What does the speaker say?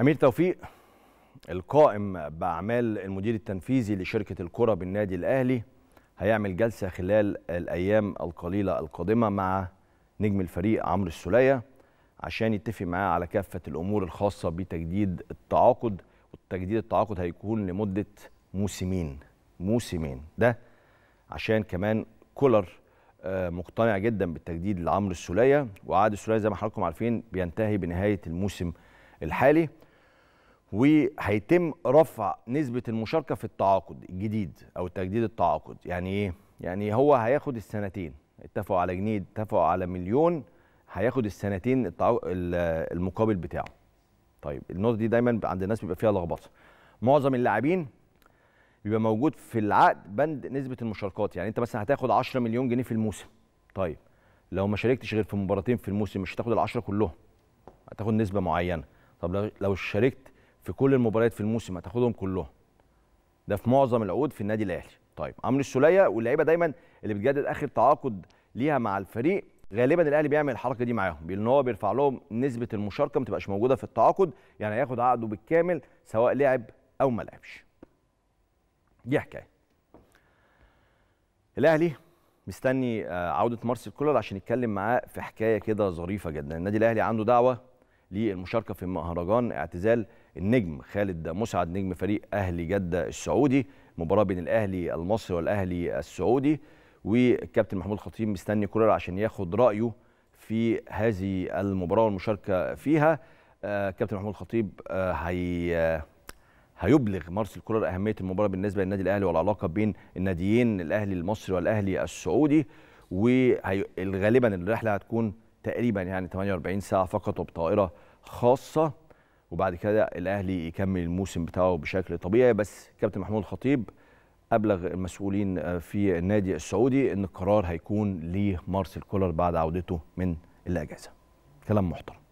أمير توفيق القائم بأعمال المدير التنفيذي لشركة الكرة بالنادي الأهلي هيعمل جلسة خلال الأيام القليلة القادمة مع نجم الفريق عمرو السولية عشان يتفق معاه على كافة الأمور الخاصة بتجديد التعاقد وتجديد التعاقد هيكون لمدة موسمين موسمين ده عشان كمان كولر آه، مقتنع جدا بالتجديد لعمرو السولية وعقد السولية زي ما حضراتكم عارفين بينتهي بنهاية الموسم الحالي وهيتم رفع نسبه المشاركه في التعاقد الجديد او تجديد التعاقد يعني ايه يعني هو هياخد السنتين اتفقوا على جنيه اتفقوا على مليون هياخد السنتين المقابل بتاعه طيب النقطه دي دايما عند الناس بيبقى فيها لخبطه معظم اللاعبين بيبقى موجود في العقد بند نسبه المشاركات يعني انت مثلا هتاخد 10 مليون جنيه في الموسم طيب لو ما شاركتش غير في مباراتين في الموسم مش هتاخد ال 10 كلهم هتاخد نسبه معينه طب لو شاركت في كل المباريات في الموسم هتاخدهم كلهم ده في معظم العقود في النادي الاهلي طيب عمرو السوليه واللعيبه دايما اللي بتجدد اخر تعاقد ليها مع الفريق غالبا الاهلي بيعمل الحركه دي معاهم بان هو بيرفع لهم نسبه المشاركه ما تبقاش موجوده في التعاقد يعني هياخد عقده بالكامل سواء لعب او ما لعبش دي حكايه الاهلي مستني آه، عوده مارسيل كولر عشان يتكلم معاه في حكايه كده ظريفه جدا النادي الاهلي عنده دعوه للمشاركه في مهرجان اعتزال النجم خالد مسعد نجم فريق اهلي جده السعودي مباراه بين الاهلي المصري والاهلي السعودي والكابتن محمود خطيب مستني كولر عشان ياخد رايه في هذه المباراه والمشاركه فيها آه، كابتن محمود خطيب آه، هي آه، هيبلغ مارسيل كولر اهميه المباراه بالنسبه للنادي الاهلي والعلاقه بين الناديين الاهلي المصري والاهلي السعودي وغالبا الرحله هتكون تقريبا يعني 48 ساعه فقط وبطائره خاصه وبعد كده الاهلي يكمل الموسم بتاعه بشكل طبيعي بس كابتن محمود الخطيب ابلغ المسؤولين آه، في النادي السعودي ان القرار هيكون لمارسيل كولر بعد عودته من الاجازه كلام محترم